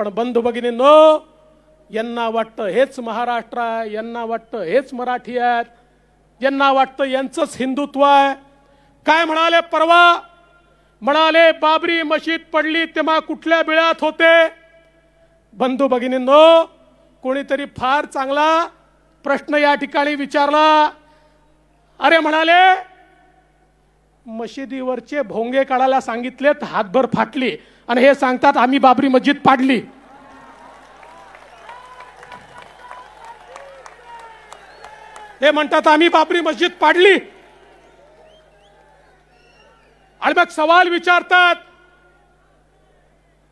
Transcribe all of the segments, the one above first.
पण बंधू भगिनी नो यांना वाटतं हेच महाराष्ट्र आहे यांना वाटतं हेच मराठी आहेत यांना वाटतं यांचंच हिंदुत्व आहे काय म्हणाले परवा म्हणाले बाबरी मशीद पडली तेव्हा कुठल्या बिळात होते बंधू भगिनींनो कोणीतरी फार चांगला प्रश्न या ठिकाणी विचारला अरे म्हणाले मशिदीवरचे भोंगे काढायला सांगितलेत हातभर फाटली आणि हे सांगतात आम्ही बाबरी मस्जिद पाडली हे म्हणतात आम्ही बाबरी मस्जिद पाडली आणि मग सवाल विचारतात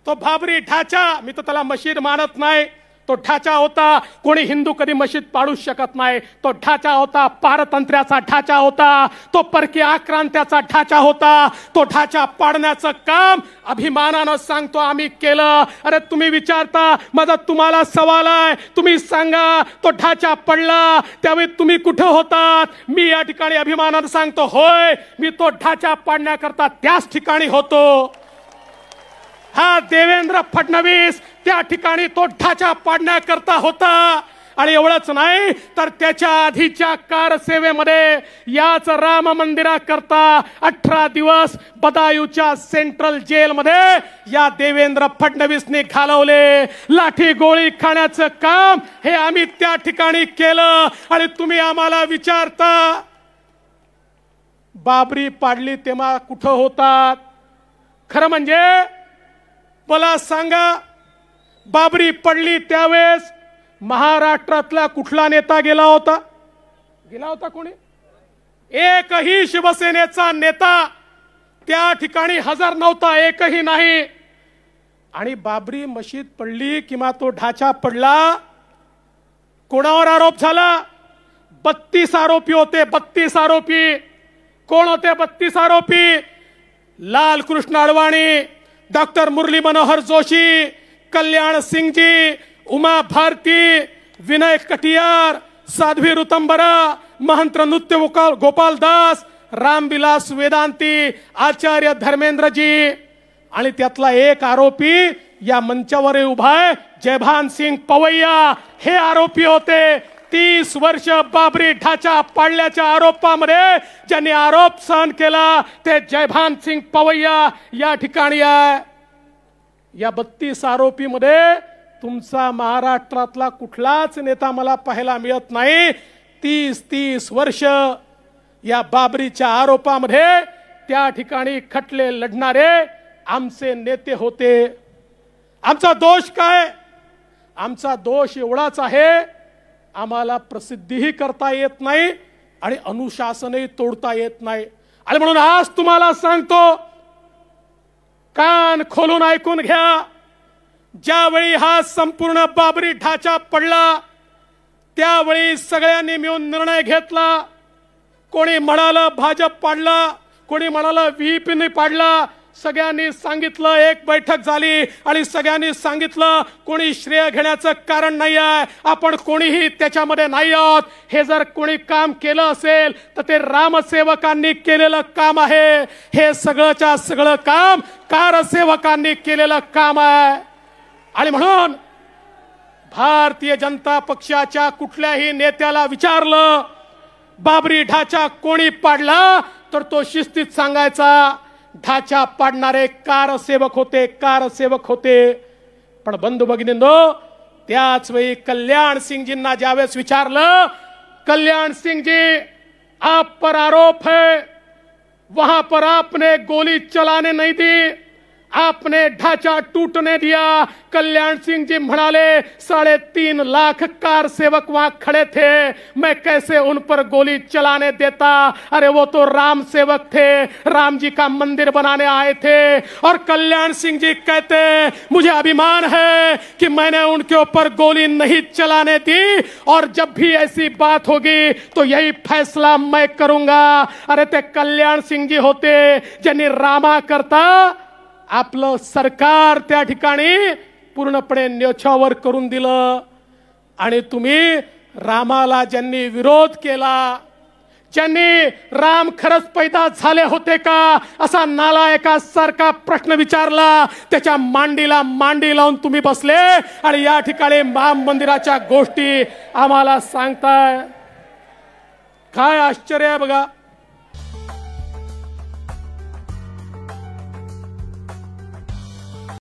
तो बाबरी ढाचा मी तर त्याला मशीद मानत नाही तो ढाचा होता कोणी हिंदू कधी मशीद पाडूच शकत नाही तो ढाचा होता पारतंत्र्याचा ढाचा होता तो परकी आक्रांत्याचा ढाचा होता तो ढाचा पाडण्याचं काम अभिमानानं सांगतो आम्ही केलं अरे तुम्ही विचारता माझा तुम्हाला सवाल आहे तुम्ही सांगा तो ढाचा पडला त्यावेळी तुम्ही कुठं होतात मी या ठिकाणी अभिमानानं सांगतो होय मी तो ढाचा पाडण्याकरता त्याच ठिकाणी होतो हा देवेंद्र फडणवीस त्या ठिकाणी तो ढाचा पाडण्याकरता होता आणि एवढंच नाही तर त्याच्या आधीच्या कारसेवेमध्ये याच राम मंदिराकरता अठरा दिवस बदायूच्या सेंट्रल जेलमध्ये या देवेंद्र फडणवीसने घालवले लाठी गोळी खाण्याचं काम हे आम्ही त्या ठिकाणी केलं आणि तुम्ही आम्हाला विचारता बाबरी पाडली तेव्हा कुठं होतात खरं म्हणजे मला सांगा बाबरी पडली त्यावेळेस महाराष्ट्रातला कुठला नेता गेला होता गेला होता कोणी एकही शिवसेनेचा नेता त्या ठिकाणी हजर नव्हता एकही नाही आणि बाबरी मशीद पडली किंवा तो ढाचा पडला कोणावर आरोप झाला बत्तीस आरोपी होते बत्तीस आरोपी कोण होते बत्तीस आरोपी लाल कृष्ण अडवाणी डॉक्टर मुरली मनोहर जोशी कल्याण सिंह जी उमा भारती विनय कटियार साध्वी रुतंबरा महंत्र नृत्य गोपाल दास रामविलास वेदांती आचार्य धर्मेंद्रजी आणि त्यातला एक आरोपी या मंचावर उभा आहे जयभान सिंग पवैया हे आरोपी होते तीस वर्ष बाबरी ढाचा पाडल्याच्या आरोपामध्ये ज्यांनी आरोप सहन केला ते जयभान सिंग पवैया या ठिकाणी आहे या बत्तीस आरोपीमध्ये तुमचा महाराष्ट्रातला कुठलाच नेता मला पाहायला मिळत नाही तीस तीस वर्ष या बाबरीच्या आरोपामध्ये त्या ठिकाणी खटले लढणारे आमचे नेते होते आमचा दोष काय आमचा दोष एवढाच आहे आम्हाला प्रसिद्धीही करता येत नाही आणि अनुशासनही तोडता येत नाही आणि म्हणून आज तुम्हाला सांगतो कान खोलून ऐकून घ्या ज्यावेळी हा संपूर्ण बाबरी ढाचा पडला त्यावेळी सगळ्यांनी मिळून निर्णय घेतला कोणी म्हणाल भाजप पाडला कोणी म्हणाला व्हीपीने पाडला सगळ्यांनी सांगितलं एक बैठक झाली आणि सगळ्यांनी सांगितलं कोणी श्रेय घेण्याचं कारण नाही आहे आपण कोणीही त्याच्यामध्ये नाही आहोत हे जर कोणी काम केलं असेल तर ते रामसेवकांनी केलेलं काम आहे हे सगळंच्या सगळं काम कारसेवकांनी केलेलं काम आहे आणि म्हणून भारतीय जनता पक्षाच्या कुठल्याही नेत्याला विचारलं बाबरी ढाचा कोणी पाडला तर तो शिस्तीत सांगायचा ढाचा पाडणारे कारसेवक होते कारसेवक होते पण बंधू भगिनींनो त्याच वेळी कल्याण सिंगजींना ज्यावेळेस विचारलं कल्याण सिंगजी आप पर आरोप है वहां पर आपने गोली चलाने नहीं दी आपने ढांचा टूटने दिया कल्याण सिंह जी म्हणाले साढ़े तीन लाख कार सेवक वहां खड़े थे मैं कैसे उन पर गोली चलाने देता अरे वो तो राम सेवक थे राम जी का मंदिर बनाने आए थे और कल्याण सिंह जी कहते मुझे अभिमान है कि मैंने उनके ऊपर गोली नहीं चलाने दी और जब भी ऐसी बात होगी तो यही फैसला मैं करूंगा अरे ते कल्याण सिंह जी होते जनी रामा करता आपलं सरकार त्या ठिकाणी पूर्णपणे न्यछावर करून दिलं आणि तुम्ही रामाला ज्यांनी विरोध केला ज्यांनी राम खरंच पैदा झाले होते का असा नालायकासारखा प्रश्न विचारला त्याच्या मांडीला मांडी लावून तुम्ही बसले आणि या ठिकाणी माम मंदिराच्या गोष्टी आम्हाला सांगताय काय आश्चर्य आहे बघा